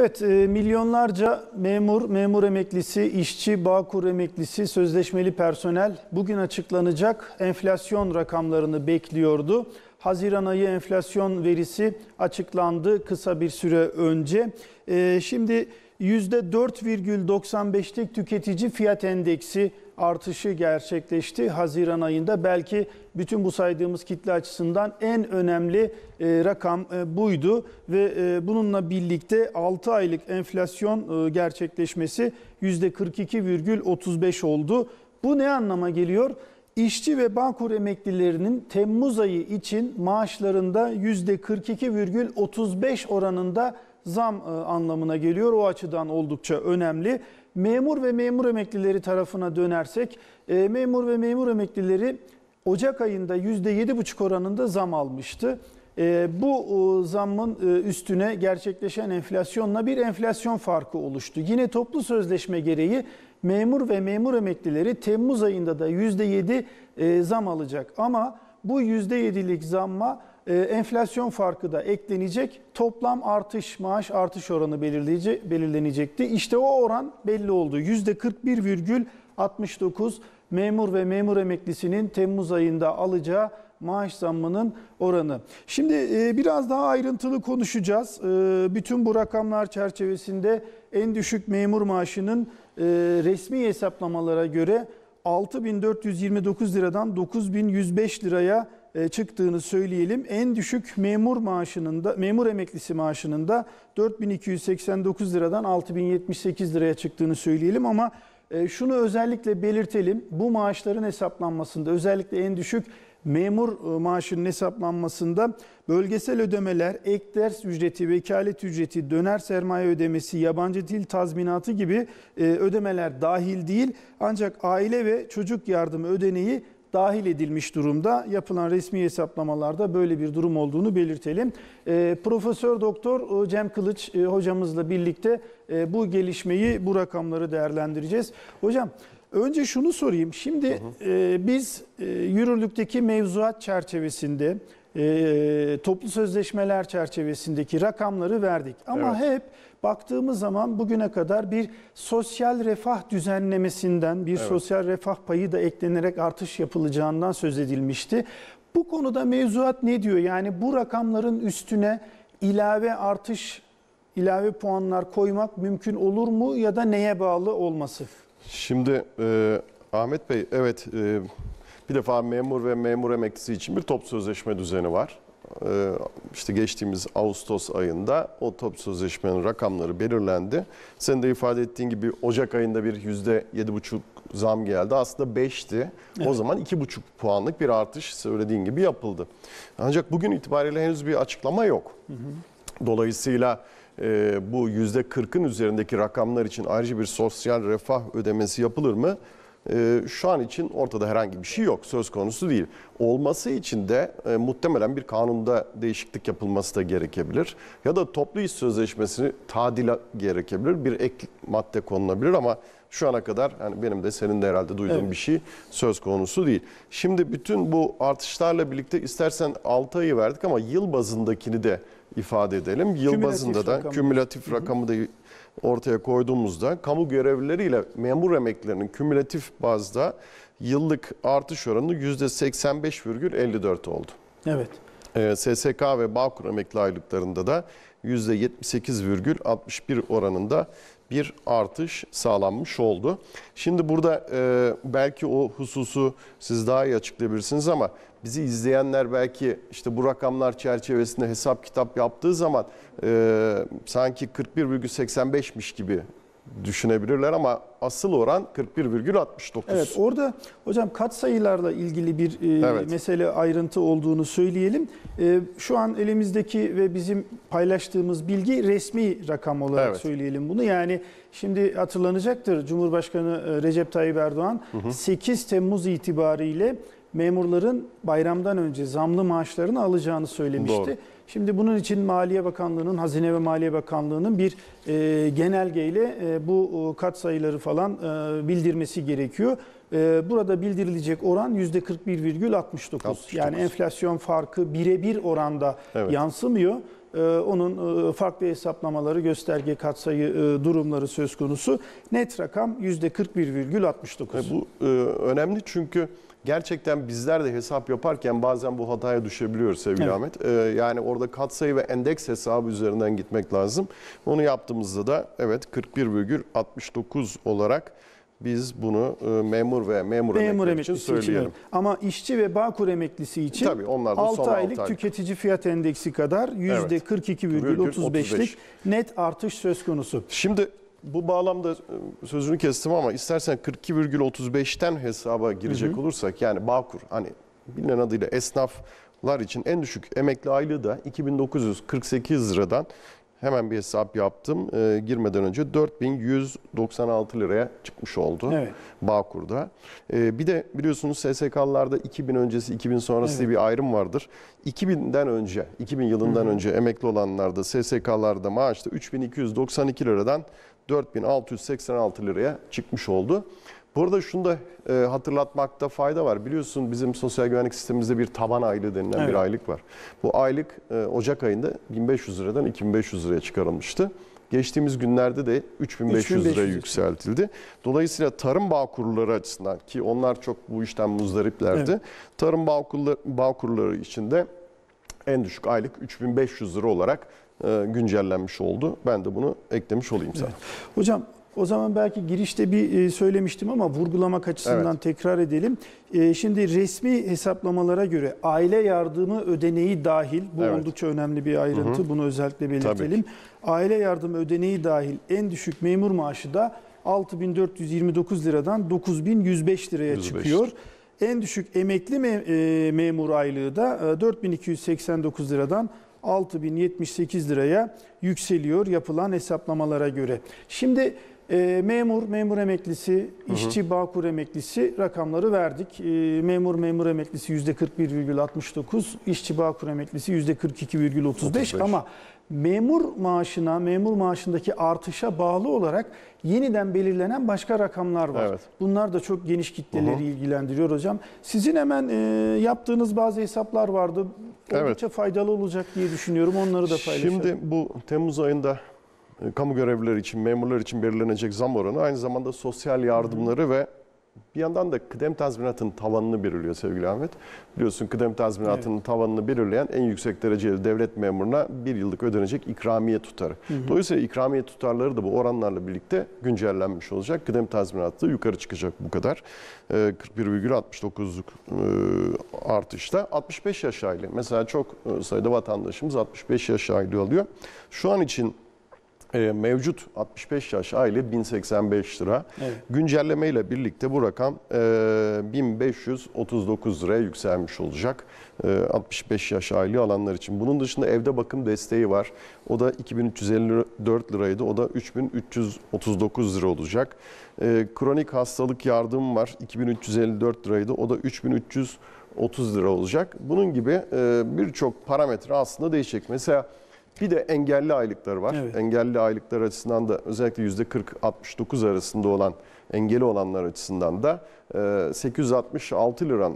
Evet, e, milyonlarca memur, memur emeklisi, işçi, bağkur emeklisi, sözleşmeli personel bugün açıklanacak enflasyon rakamlarını bekliyordu. Haziran ayı enflasyon verisi açıklandı kısa bir süre önce. E, şimdi %4,95'lik tüketici fiyat endeksi artışı gerçekleşti Haziran ayında. Belki bütün bu saydığımız kitle açısından en önemli e, rakam e, buydu ve e, bununla birlikte 6 aylık enflasyon gerçekleşmesi %42,35 oldu. Bu ne anlama geliyor? İşçi ve bankur emeklilerinin Temmuz ayı için maaşlarında %42,35 oranında zam e, anlamına geliyor. O açıdan oldukça önemli. Memur ve memur emeklileri tarafına dönersek, e, memur ve memur emeklileri Ocak ayında %7,5 oranında zam almıştı. E, bu zammın üstüne gerçekleşen enflasyonla bir enflasyon farkı oluştu. Yine toplu sözleşme gereği memur ve memur emeklileri Temmuz ayında da %7 zam alacak. Ama bu %7'lik zamma ee, enflasyon farkı da eklenecek. Toplam artış, maaş artış oranı belirlenecekti. İşte o oran belli oldu. %41,69 memur ve memur emeklisinin Temmuz ayında alacağı maaş zammının oranı. Şimdi e, biraz daha ayrıntılı konuşacağız. E, bütün bu rakamlar çerçevesinde en düşük memur maaşının e, resmi hesaplamalara göre 6.429 liradan 9.105 liraya e, çıktığını söyleyelim. En düşük memur maaşının da memur emeklisi maaşının da 4289 liradan 6078 liraya çıktığını söyleyelim ama e, şunu özellikle belirtelim. Bu maaşların hesaplanmasında özellikle en düşük memur e, maaşının hesaplanmasında bölgesel ödemeler, ek ders ücreti, vekalet ücreti, döner sermaye ödemesi, yabancı dil tazminatı gibi ödemeler dahil değil. Ancak aile ve çocuk yardımı ödeneği dahil edilmiş durumda. Yapılan resmi hesaplamalarda böyle bir durum olduğunu belirtelim. E, Profesör Doktor e, Cem Kılıç e, hocamızla birlikte e, bu gelişmeyi, bu rakamları değerlendireceğiz. Hocam önce şunu sorayım. Şimdi e, biz e, yürürlükteki mevzuat çerçevesinde e, toplu sözleşmeler çerçevesindeki rakamları verdik. Ama evet. hep baktığımız zaman bugüne kadar bir sosyal refah düzenlemesinden, bir evet. sosyal refah payı da eklenerek artış yapılacağından söz edilmişti. Bu konuda mevzuat ne diyor? Yani bu rakamların üstüne ilave artış, ilave puanlar koymak mümkün olur mu ya da neye bağlı olması? Şimdi e, Ahmet Bey, evet... E bir defa memur ve memur emeklisi için bir top sözleşme düzeni var. Ee, işte geçtiğimiz Ağustos ayında o top sözleşmenin rakamları belirlendi. Senin de ifade ettiğin gibi Ocak ayında bir yüzde yedi buçuk zam geldi. Aslında beşti. Evet. O zaman iki buçuk puanlık bir artış söylediğin gibi yapıldı. Ancak bugün itibariyle henüz bir açıklama yok. Hı hı. Dolayısıyla e, bu kırkın üzerindeki rakamlar için ayrıca bir sosyal refah ödemesi yapılır mı? e, şu an için ortada herhangi bir şey yok. Söz konusu değil. Olması için de e, muhtemelen bir kanunda değişiklik yapılması da gerekebilir. Ya da toplu iş sözleşmesini tadila gerekebilir. Bir ek madde konulabilir ama şu ana kadar yani benim de senin de herhalde duyduğum evet. bir şey söz konusu değil. Şimdi bütün bu artışlarla birlikte istersen 6 ayı verdik ama yıl bazındakini de ifade edelim. Yıl kümülatif bazında da rakamı. kümülatif rakamı da ortaya koyduğumuzda kamu görevlileriyle memur emeklilerinin kümülatif bazda yıllık artış oranı %85,54 oldu. Evet. Ee, SSK ve Bağkur emekli aylıklarında da %78,61 oranında bir artış sağlanmış oldu. Şimdi burada e, belki o hususu siz daha iyi açıklayabilirsiniz ama bizi izleyenler belki işte bu rakamlar çerçevesinde hesap kitap yaptığı zaman e, sanki 41,85'miş gibi düşünebilirler ama asıl oran 41,69. Evet orada hocam kat sayılarla ilgili bir e, evet. mesele ayrıntı olduğunu söyleyelim. E, şu an elimizdeki ve bizim paylaştığımız bilgi resmi rakam olarak evet. söyleyelim bunu. Yani şimdi hatırlanacaktır Cumhurbaşkanı e, Recep Tayyip Erdoğan hı hı. 8 Temmuz itibariyle memurların bayramdan önce zamlı maaşlarını alacağını söylemişti. Doğru. Şimdi bunun için Maliye Bakanlığı'nın, Hazine ve Maliye Bakanlığı'nın bir e, genelgeyle e, bu e, kat sayıları falan e, bildirmesi gerekiyor. E, burada bildirilecek oran %41,69. 69. Yani enflasyon farkı birebir oranda evet. yansımıyor e, onun e, farklı hesaplamaları, gösterge katsayı durumları söz konusu. Net rakam %41,69. Bu önemli çünkü Gerçekten bizler de hesap yaparken bazen bu hataya düşebiliyoruz sevgili evet. Ahmet. Ee, yani orada katsayı ve endeks hesabı üzerinden gitmek lazım. Onu yaptığımızda da evet 41,69 olarak biz bunu e, memur ve memur, memur emekli için söyleyelim. Için, ama işçi ve bağkur emeklisi için Tabii, onlar da 6, aylık 6 aylık tüketici fiyat endeksi kadar %42,35'lik evet. 42, net artış söz konusu. Şimdi bu bağlamda e, sözünü kestim ama istersen 42,35'ten hesaba girecek hı hı. olursak yani Bağkur hani bilinen adıyla esnaflar için en düşük emekli aylığı da 2948 liradan hemen bir hesap yaptım e, girmeden önce 4196 liraya çıkmış oldu evet. Bağkur'da. E, bir de biliyorsunuz SSK'larda 2000 öncesi 2000 sonrası evet. diye bir ayrım vardır. 2000'den önce 2000 yılından Hı -hı. önce emekli olanlarda SSK'larda maaşta 3292 liradan 4686 liraya çıkmış oldu. Burada şunu da e, hatırlatmakta fayda var. Biliyorsun bizim sosyal güvenlik sistemimizde bir taban aylığı denilen evet. bir aylık var. Bu aylık e, Ocak ayında 1500 liradan 2500 liraya çıkarılmıştı. Geçtiğimiz günlerde de 3500 liraya yükseltildi. Dolayısıyla tarım bağ kurulları açısından ki onlar çok bu işten muzdariplerdi. Evet. Tarım bağ kurulları, bağ kurulları içinde en düşük aylık 3500 lira olarak e, güncellenmiş oldu. Ben de bunu eklemiş olayım sana. Evet. Hocam o zaman belki girişte bir e, söylemiştim ama vurgulamak açısından evet. tekrar edelim. E, şimdi resmi hesaplamalara göre aile yardımı ödeneği dahil, bu evet. oldukça önemli bir ayrıntı, hı hı. bunu özellikle belirtelim. Aile yardımı ödeneği dahil en düşük memur maaşı da 6.429 liradan 9.105 liraya 105. çıkıyor. En düşük emekli me memur aylığı da 4.289 liradan 6078 liraya yükseliyor yapılan hesaplamalara göre. Şimdi e, memur, memur emeklisi, işçi, hı hı. bağkur emeklisi rakamları verdik. E, memur, memur emeklisi %41,69, işçi, bağkur emeklisi %42,35 ama memur maaşına, memur maaşındaki artışa bağlı olarak yeniden belirlenen başka rakamlar var. Evet. Bunlar da çok geniş kitleleri hı hı. ilgilendiriyor hocam. Sizin hemen e, yaptığınız bazı hesaplar vardı oldukça evet. faydalı olacak diye düşünüyorum. Onları da paylaşalım. Şimdi bu Temmuz ayında e, kamu görevlileri için, memurlar için belirlenecek zam oranı aynı zamanda sosyal yardımları Hı. ve bir yandan da kıdem tazminatının tavanını belirliyor sevgili Ahmet. Biliyorsun kıdem tazminatının evet. tavanını belirleyen en yüksek dereceli devlet memuruna bir yıllık ödenecek ikramiye tutarı. Hı hı. Dolayısıyla ikramiye tutarları da bu oranlarla birlikte güncellenmiş olacak. Kıdem tazminatı yukarı çıkacak bu kadar. Ee, e, 41,69'luk e, artışla 65 yaş aile. Mesela çok e, sayıda vatandaşımız 65 yaş aile alıyor. Şu an için e, mevcut 65 yaş aile 1085 lira. Evet. Güncelleme ile birlikte bu rakam 1539 e, liraya yükselmiş olacak. 65 e, yaş aile alanlar için. Bunun dışında evde bakım desteği var. O da 2354 liraydı. O da 3339 lira olacak. kronik hastalık yardım var. 2354 liraydı. O da 3330 lira olacak. Bunun gibi birçok parametre aslında değişecek. Mesela bir de engelli aylıkları var. Evet. Engelli aylıklar açısından da özellikle %40-69 arasında olan engeli olanlar açısından da 866 e, liran,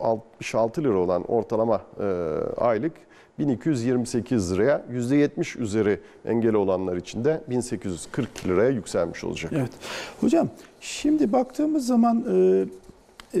66 lira olan ortalama e, aylık 1228 liraya %70 üzeri engeli olanlar için de 1840 liraya yükselmiş olacak. Evet. Hocam şimdi baktığımız zaman e, e,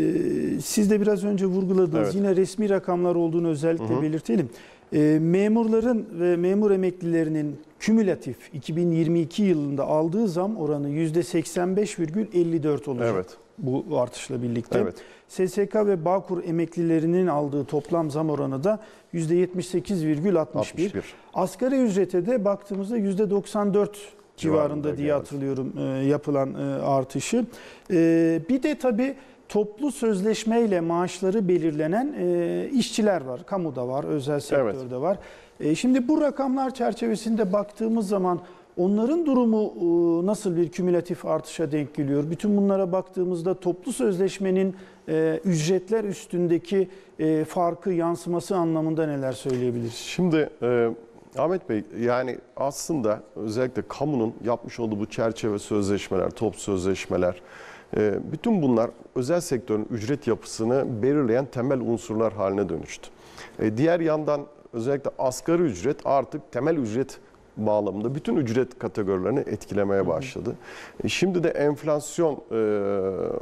siz de biraz önce vurguladınız. Evet. Yine resmi rakamlar olduğunu özellikle Hı -hı. belirtelim. Ee, memurların ve memur emeklilerinin kümülatif 2022 yılında aldığı zam oranı %85,54 olacak. Evet. Bu artışla birlikte. Evet. SSK ve Bağkur emeklilerinin aldığı toplam zam oranı da %78,61. 61. Asgari ücrete de baktığımızda %94 civarında diye hatırlıyorum e, yapılan e, artışı. E, bir de tabii toplu sözleşmeyle maaşları belirlenen e, işçiler var. Kamuda var, özel sektörde evet. var. E, şimdi bu rakamlar çerçevesinde baktığımız zaman onların durumu e, nasıl bir kümülatif artışa denk geliyor? Bütün bunlara baktığımızda toplu sözleşmenin e, ücretler üstündeki e, farkı yansıması anlamında neler söyleyebiliriz? Şimdi e, Ahmet Bey yani aslında özellikle kamunun yapmış olduğu bu çerçeve sözleşmeler, top sözleşmeler ee, bütün bunlar özel sektörün ücret yapısını belirleyen temel unsurlar haline dönüştü. Ee, diğer yandan özellikle asgari ücret artık temel ücret bağlamında bütün ücret kategorilerini etkilemeye başladı. Ee, şimdi de enflasyon e,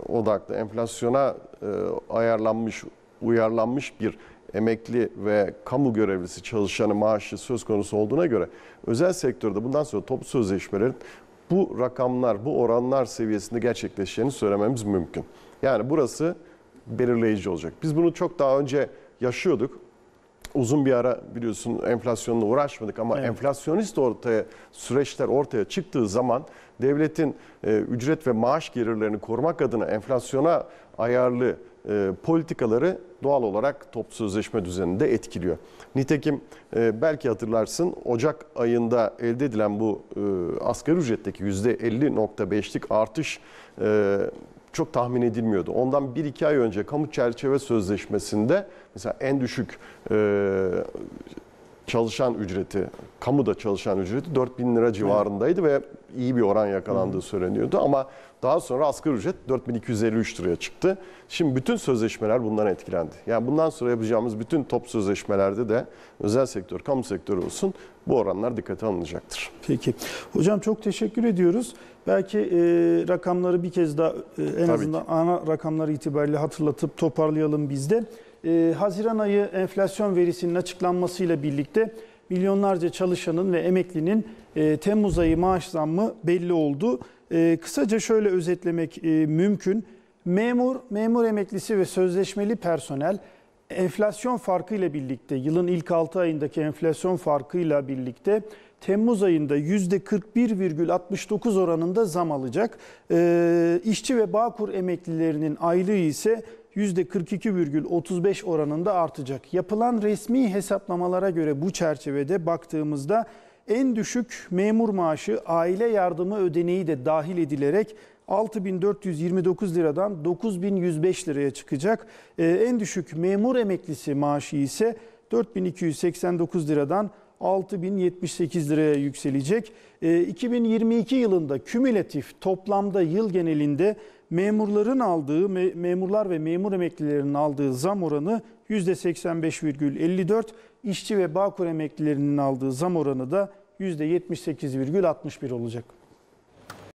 odaklı, enflasyona e, ayarlanmış, uyarlanmış bir emekli ve kamu görevlisi çalışanı maaşı söz konusu olduğuna göre özel sektörde bundan sonra toplu sözleşmelerin bu rakamlar, bu oranlar seviyesinde gerçekleşeceğini söylememiz mümkün. Yani burası belirleyici olacak. Biz bunu çok daha önce yaşıyorduk uzun bir ara biliyorsun enflasyonla uğraşmadık ama evet. enflasyonist ortaya süreçler ortaya çıktığı zaman devletin e, ücret ve maaş gelirlerini korumak adına enflasyona ayarlı e, politikaları doğal olarak top sözleşme düzeninde etkiliyor. Nitekim e, belki hatırlarsın Ocak ayında elde edilen bu e, asgari ücretteki %50.5'lik artış e, çok tahmin edilmiyordu. Ondan 1-2 ay önce kamu çerçeve sözleşmesinde mesela en düşük e, çalışan ücreti, kamuda çalışan ücreti 4 bin lira civarındaydı ve iyi bir oran yakalandığı söyleniyordu. Ama daha sonra asgari ücret 4253 liraya çıktı. Şimdi bütün sözleşmeler bundan etkilendi. Yani bundan sonra yapacağımız bütün top sözleşmelerde de özel sektör, kamu sektörü olsun bu oranlar dikkate alınacaktır. Peki. Hocam çok teşekkür ediyoruz. Belki e, rakamları bir kez daha e, en Tabii azından ki. ana rakamları itibariyle hatırlatıp toparlayalım biz de. E, Haziran ayı enflasyon verisinin açıklanmasıyla birlikte milyonlarca çalışanın ve emeklinin e, Temmuz ayı maaş zammı belli oldu. E, kısaca şöyle özetlemek e, mümkün. Memur, memur emeklisi ve sözleşmeli personel enflasyon farkı ile birlikte, yılın ilk 6 ayındaki enflasyon farkı ile birlikte Temmuz ayında %41,69 oranında zam alacak. Ee, işçi ve Bağkur emeklilerinin aylığı ise %42,35 oranında artacak. Yapılan resmi hesaplamalara göre bu çerçevede baktığımızda en düşük memur maaşı aile yardımı ödeneği de dahil edilerek 6.429 liradan 9.105 liraya çıkacak. Ee, en düşük memur emeklisi maaşı ise 4.289 liradan 6078 liraya yükselecek. 2022 ee, yılında kümülatif toplamda yıl genelinde memurların aldığı, memurlar ve memur emeklilerinin aldığı zam oranı %85,54, işçi ve bağkur emeklilerinin aldığı zam oranı da %78,61 olacak.